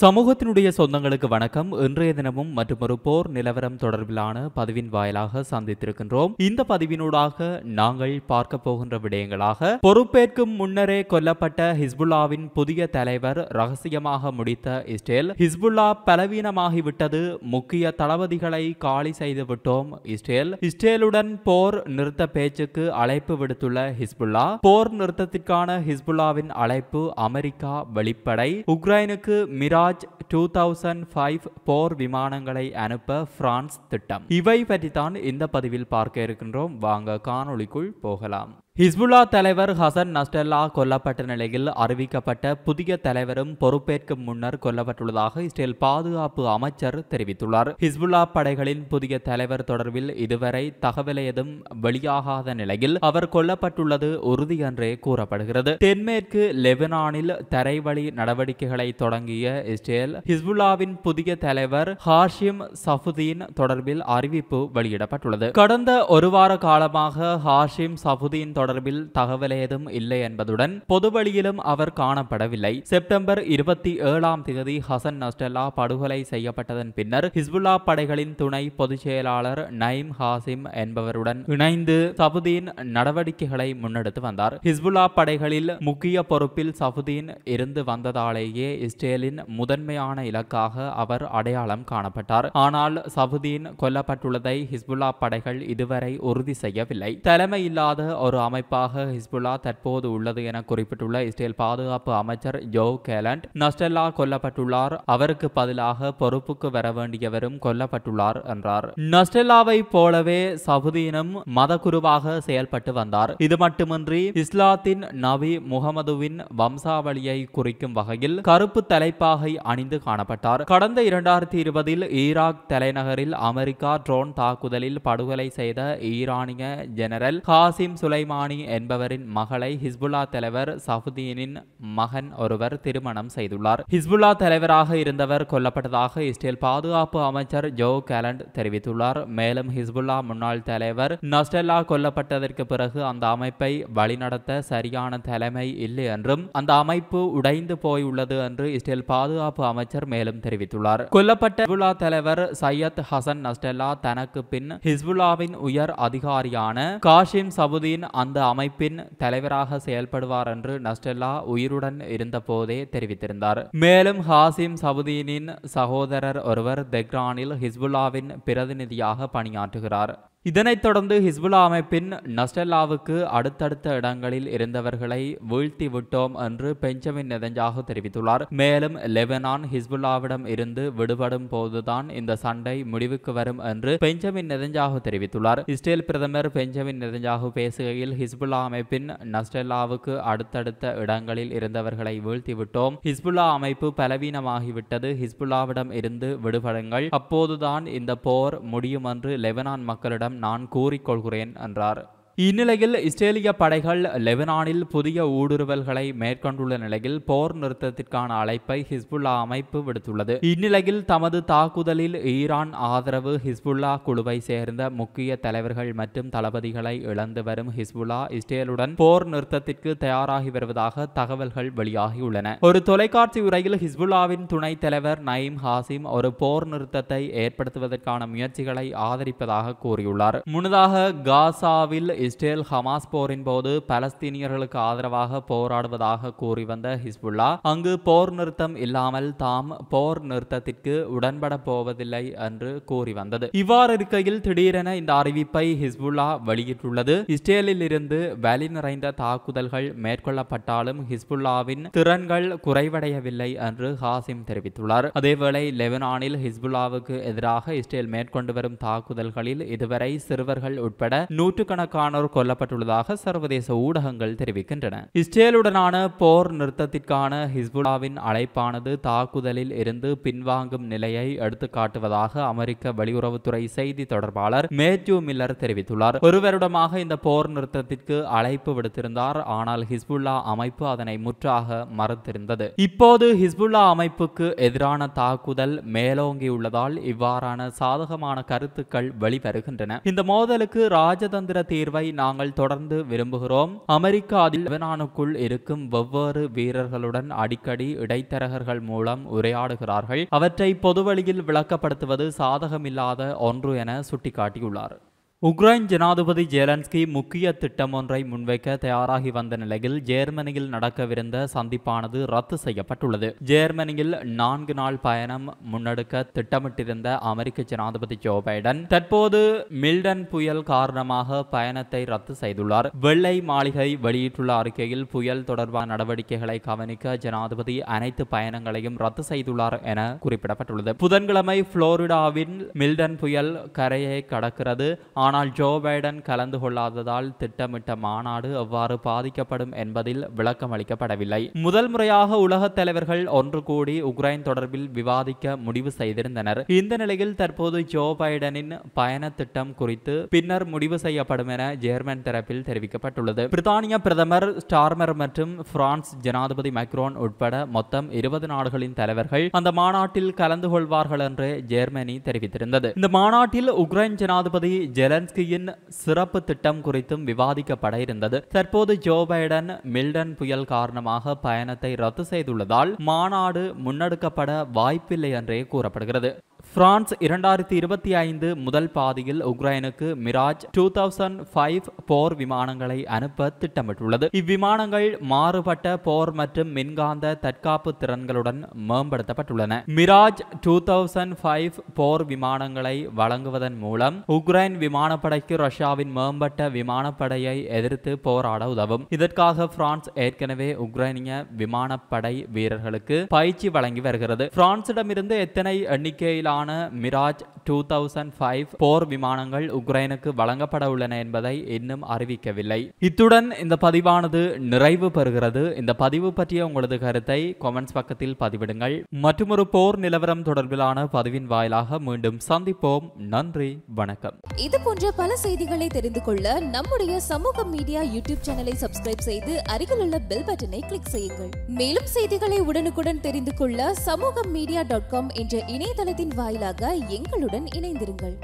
சமூகத்தினுடைய சொந்தங்களுக்கு வணக்கம் இன்றைய தினமும் மற்றும் ஒரு போர் நிலவரம் தொடர்பிலான பதிவின் வாயிலாக சந்தித்திருக்கின்றோம் இந்த பதிவினூடாக நாங்கள் பார்க்க போகின்ற விடயங்களாக பொறுப்பேற்கும் முன்னரே கொல்லப்பட்ட ஹிஸ்புல்லாவின் புதிய தலைவர் ரகசியமாக முடித்த இஸ்ரேல் ஹிஸ்புல்லா பலவீனமாகிவிட்டது முக்கிய தளபதிகளை காலி செய்து விட்டோம் இஸ்ரேல் இஸ்ரேலுடன் போர் நிறுத்த பேச்சுக்கு அழைப்பு விடுத்துள்ள ஹிஸ்புல்லா போர் நிறுத்தத்திற்கான ஹிஸ்புல்லாவின் அழைப்பு அமெரிக்கா வெளிப்படை உக்ரைனுக்கு மிரா மிராஜ் டூ தௌசண்ட் ஃபைவ் போர் விமானங்களை அனுப்ப பிரான்ஸ் திட்டம் இவை பற்றித்தான் இந்த பதிவில் பார்க்க இருக்கின்றோம் வாங்க காணொளிக்குள் போகலாம் ஹிஸ்புல்லா தலைவர் ஹசன் நஸ்டல்லா கொல்லப்பட்ட நிலையில் அறிவிக்கப்பட்ட புதிய தலைவரும் பொறுப்பேற்கும் முன்னர் கொல்லப்பட்டுள்ளதாக இஸ்ரேல் பாதுகாப்பு அமைச்சர் தெரிவித்துள்ளார் ஹிஸ்புல்லா படைகளின் புதிய தலைவர் தொடர்பில் இதுவரை தகவல் ஏதும் வெளியாகாத நிலையில் அவர் கொல்லப்பட்டுள்ளது உறுதி என்றே கூறப்படுகிறது தென்மேற்கு லெபனானில் தரைவழி நடவடிக்கைகளை தொடங்கிய இஸ்ரேல் ஹிஸ்புல்லாவின் புதிய தலைவர் ஹாஷிம் சஃபுதீன் தொடர்பில் அறிவிப்பு வெளியிடப்பட்டுள்ளது கடந்த ஒரு வார காலமாக ஹாஷிம் சஃபுதீன் தொடர்பில் தகவல் ஏதும் இல்லை என்பதுடன் பொதுவழியிலும் அவர் காணப்படவில்லை செப்டம்பர் இருபத்தி ஏழாம் தேதி ஹசன் நஸ்டல்லா படுகொலை செய்யப்பட்டதன் பின்னர் ஹிஸ்புல்லா படைகளின் துணை பொதுச் செயலாளர் நயிம் ஹாசிம் என்பவருடன் இணைந்து சபுதீன் நடவடிக்கைகளை முன்னெடுத்து வந்தார் ஹிஸ்புல்லா படைகளில் முக்கிய பொறுப்பில் சபுதீன் இருந்து வந்ததாலேயே இஸ்ரேலின் முதன்மையான இலக்காக அவர் அடையாளம் காணப்பட்டார் ஆனால் சபுதீன் கொல்லப்பட்டுள்ளதை ஹிஸ்புல்லா படைகள் இதுவரை உறுதி செய்யவில்லை தலைமையில்லாத ஒரு அமைப்பாக ஹிஸ்புல்லா தற்போது உள்ளது என குறிப்பிட்டுள்ள இஸ்ரேல் பாதுகாப்பு அமைச்சர் ஜோ கேலண்ட் நஸ்டெல்லா கொல்லப்பட்டுள்ளார் அவருக்கு பதிலாக பொறுப்புக்கு வர வேண்டியவரும் கொல்லப்பட்டுள்ளார் என்றார் நஸ்டெல்லாவை போலவே சவுதியினம் மதகுருவாக செயல்பட்டு வந்தார் இது மட்டுமின்றி இஸ்லாத்தின் நபி முகமதுவின் வம்சாவளியை குறிக்கும் வகையில் கருப்பு தலைப்பாகை அணிந்து காணப்பட்டார் கடந்த இரண்டாயிரத்தி இருபதில் ஈராக் தலைநகரில் அமெரிக்கா ட்ரோன் தாக்குதலில் படுகொலை செய்த ஈரானிய ஜெனரல் காசிம் சுலைமான் சுலைமானி என்பவரின் மகளை ஹிஸ்புல்லா தலைவர் சஹுதீனின் மகன் ஒருவர் திருமணம் செய்துள்ளார் ஹிஸ்புல்லா தலைவராக இருந்தவர் கொல்லப்பட்டதாக இஸ்ரேல் பாதுகாப்பு அமைச்சர் ஜோ கேலண்ட் தெரிவித்துள்ளார் மேலும் ஹிஸ்புல்லா முன்னாள் தலைவர் நஸ்டெல்லா கொல்லப்பட்டதற்கு பிறகு அந்த அமைப்பை வழிநடத்த சரியான தலைமை இல்லை என்றும் அந்த அமைப்பு உடைந்து போயுள்ளது என்று இஸ்ரேல் பாதுகாப்பு அமைச்சர் மேலும் தெரிவித்துள்ளார் கொல்லப்பட்ட ஹிஸ்புல்லா தலைவர் சையத் ஹசன் நஸ்டெல்லா தனக்கு பின் ஹிஸ்புல்லாவின் உயர் அதிகாரியான காஷிம் சபுதீன் அந்த அந்த அமைப்பின் தலைவராக செயல்படுவார் என்று நஸ்டெல்லா உயிருடன் இருந்தபோதே தெரிவித்திருந்தார் மேலும் ஹாசிம் சவுதீனின் சகோதரர் ஒருவர் தெஹ்ரானில் ஹிஸ்புல்லாவின் பிரதிநிதியாக பணியாற்றுகிறார் இதனைத் தொடர்ந்து ஹிஸ்புல்லா அமைப்பின் நஸ்டல்லாவுக்கு அடுத்தடுத்த இடங்களில் இருந்தவர்களை வீழ்த்தி விட்டோம் என்று பெஞ்சமின் நெதஞ்சாக தெரிவித்துள்ளார் மேலும் லெபனான் ஹிஸ்புல்லாவிடம் இருந்து விடுபடும் போதுதான் இந்த சண்டை முடிவுக்கு வரும் என்று பெஞ்சமின் நெதஞ்சாக தெரிவித்துள்ளார் இஸ்ரேல் பிரதமர் பெஞ்சமின் நெதஞ்சாக பேசுகையில் ஹிஸ்புல்லா அமைப்பின் நஸ்டல்லாவுக்கு அடுத்தடுத்த இடங்களில் இருந்தவர்களை வீழ்த்தி விட்டோம் ஹிஸ்புல்லா அமைப்பு பலவீனமாகிவிட்டது ஹிஸ்புல்லாவிடம் இருந்து விடுபடுங்கள் அப்போதுதான் இந்த போர் முடியும் என்று லெபனான் மக்களிடம் நான் கூறிக்கொள்கிறேன் என்றார் இந்நிலையில் இஸ்ரேலிய படைகள் லெபனானில் புதிய ஊடுருவல்களை மேற்கொண்டுள்ள நிலையில் போர் நிறுத்தத்திற்கான அழைப்பை ஹிஸ்புல்லா அமைப்பு விடுத்துள்ளது இந்நிலையில் தமது தாக்குதலில் ஈரான் ஆதரவு ஹிஸ்புல்லா குழுவை சேர்ந்த முக்கிய தலைவர்கள் மற்றும் தளபதிகளை இழந்து வரும் ஹிஸ்புல்லா இஸ்ரேலுடன் போர் நிறுத்தத்திற்கு தயாராகி வருவதாக தகவல்கள் வெளியாகியுள்ளன ஒரு தொலைக்காட்சி உரையில் ஹிஸ்புல்லாவின் துணைத் தலைவர் நயீம் ஹாசிம் ஒரு போர் நிறுத்தத்தை ஏற்படுத்துவதற்கான முயற்சிகளை ஆதரிப்பதாக கூறியுள்ளார் முன்னதாக காசாவில் இஸ்ரேல் ஹமாஸ் போரின் போது பலஸ்தீனியர்களுக்கு ஆதரவாக போராடுவதாக கூறி வந்த ஹிஸ்புல்லா அங்கு போர் நிறுத்தம் இல்லாமல் தாம் போர் நிறுத்தத்திற்கு உடன்பட போவதில்லை என்று கூறி வந்தது இவ்வாறு இருக்கையில் திடீரென இந்த அறிவிப்பை ஹிஸ்புல்லா வெளியிட்டுள்ளது இஸ்ரேலில் இருந்து வலி நிறைந்த தாக்குதல்கள் மேற்கொள்ளப்பட்டாலும் ஹிஸ்புல்லாவின் திறன்கள் குறைவடையவில்லை என்று ஹாசிம் தெரிவித்துள்ளார் அதேவேளை லெபனானில் ஹிஸ்புல்லாவுக்கு எதிராக இஸ்ரேல் மேற்கொண்டு வரும் தாக்குதல்களில் இதுவரை சிறுவர்கள் உட்பட நூற்றுக்கணக்கான நூற்றுக்கணக்கானோர் கொல்லப்பட்டுள்ளதாக சர்வதேச ஊடகங்கள் தெரிவிக்கின்றன இஸ்ரேலுடனான போர் நிறுத்தத்திற்கான ஹிஸ்புல்லாவின் அழைப்பானது தாக்குதலில் இருந்து பின்வாங்கும் நிலையை எடுத்துக்காட்டுவதாக அமெரிக்க வெளியுறவுத்துறை செய்தி தொடர்பாளர் மேத்யூ மில்லர் தெரிவித்துள்ளார் ஒரு வருடமாக இந்த போர் நிறுத்தத்திற்கு அழைப்பு விடுத்திருந்தார் ஆனால் ஹிஸ்புல்லா அமைப்பு அதனை முற்றாக மறுத்திருந்தது இப்போது ஹிஸ்புல்லா அமைப்புக்கு எதிரான தாக்குதல் மேலோங்கியுள்ளதால் இவ்வாறான சாதகமான கருத்துக்கள் வெளிவருகின்றன இந்த மோதலுக்கு ராஜதந்திர தீர்வை போரை நாங்கள் தொடர்ந்து விரும்புகிறோம் அமெரிக்கா அதில் லெபனானுக்குள் இருக்கும் வெவ்வேறு வீரர்களுடன் அடிக்கடி இடைத்தரகர்கள் மூலம் உரையாடுகிறார்கள் அவற்றை பொதுவழியில் விளக்கப்படுத்துவது சாதகமில்லாத ஒன்று என சுட்டிக்காட்டியுள்ளார் உக்ரைன் ஜனாதிபதி ஜேலன்ஸ்கி முக்கிய திட்டம் ஒன்றை முன்வைக்க தயாராகி வந்த நிலையில் ஜேர்மனியில் நடக்கவிருந்த சந்திப்பானது ரத்து செய்யப்பட்டுள்ளது ஜேர்மனியில் நான்கு நாள் பயணம் முன்னெடுக்க திட்டமிட்டிருந்த அமெரிக்க ஜனாதிபதி ஜோ பைடன் தற்போது மில்டன் புயல் காரணமாக பயணத்தை ரத்து செய்துள்ளார் வெள்ளை மாளிகை வெளியிட்டுள்ள அறிக்கையில் புயல் தொடர்பான நடவடிக்கைகளை கவனிக்க ஜனாதிபதி அனைத்து பயணங்களையும் ரத்து செய்துள்ளார் என குறிப்பிடப்பட்டுள்ளது புதன்கிழமை புளோரிடாவின் மில்டன் புயல் கரையை கடக்கிறது ஆனால் ஜோ பைடன் கலந்து கொள்ளாததால் திட்டமிட்ட மாநாடு அவ்வாறு பாதிக்கப்படும் என்பதில் விளக்கம் அளிக்கப்படவில்லை முதல் முறையாக உலகத் தலைவர்கள் ஒன்று கூடி உக்ரைன் தொடர்பில் விவாதிக்க முடிவு செய்திருந்தனர் இந்த நிலையில் தற்போது ஜோ பைடனின் பயண திட்டம் குறித்து பின்னர் முடிவு செய்யப்படும் என ஜேர்மன் தரப்பில் தெரிவிக்கப்பட்டுள்ளது பிரித்தானிய பிரதமர் ஸ்டார்மர் மற்றும் பிரான்ஸ் ஜனாதிபதி மைக்ரோன் உட்பட மொத்தம் இருபது நாடுகளின் தலைவர்கள் அந்த மாநாட்டில் கலந்து கொள்வார்கள் என்று ஜெர்மனி தெரிவித்திருந்தது இந்த மாநாட்டில் உக்ரைன் ஜனாதிபதி ஜெலன் ஜெலன்ஸ்கியின் சிறப்பு திட்டம் குறித்தும் விவாதிக்கப்பட இருந்தது தற்போது ஜோ பைடன் மில்டன் புயல் காரணமாக பயணத்தை ரத்து செய்துள்ளதால் மாநாடு முன்னெடுக்கப்பட வாய்ப்பில்லை என்றே கூறப்படுகிறது பிரான்ஸ் இரண்டாயிரத்தி இருபத்தி ஐந்து முதல் பாதியில் உக்ரைனுக்கு மிராஜ் டூ தௌசண்ட் ஃபைவ் போர் விமானங்களை அனுப்ப திட்டமிட்டுள்ளது இவ்விமானங்கள் மாறுபட்ட போர் மற்றும் மின்காந்த தற்காப்பு திறன்களுடன் மேம்படுத்தப்பட்டுள்ளன மிராஜ் டூ தௌசண்ட் ஃபைவ் போர் விமானங்களை வழங்குவதன் மூலம் உக்ரைன் விமானப்படைக்கு ரஷ்யாவின் மேம்பட்ட விமானப்படையை எதிர்த்து போராட உதவும் இதற்காக பிரான்ஸ் ஏற்கனவே உக்ரைனிய விமானப்படை வீரர்களுக்கு பயிற்சி வழங்கி வருகிறது பிரான்சிடமிருந்து எத்தனை எண்ணிக்கையிலான விமான மிராஜ் டூ தௌசண்ட் ஃபைவ் போர் விமானங்கள் உக்ரைனுக்கு வழங்கப்பட உள்ளன என்பதை இன்னும் அறிவிக்கவில்லை இத்துடன் இந்த பதிவானது நிறைவு பெறுகிறது இந்த பதிவு பற்றிய உங்களது கருத்தை கொமெண்ட்ஸ் பக்கத்தில் பதிவிடுங்கள் மற்றொரு போர் நிலவரம் தொடர்பிலான பதிவின் வாயிலாக மீண்டும் சந்திப்போம் நன்றி வணக்கம் இது போன்ற பல செய்திகளை தெரிந்து கொள்ள நம்முடைய சமூக மீடியா யூடியூப் சேனலை சப்ஸ்கிரைப் செய்து அருகில் உள்ள பெல் பட்டனை கிளிக் செய்யுங்கள் மேலும் செய்திகளை உடனுக்குடன் தெரிந்து கொள்ள சமூக மீடியா டாட் காம் என்ற இணையதளத்தின் வாயிலாக எங்களுடன் இணைந்திருங்கள்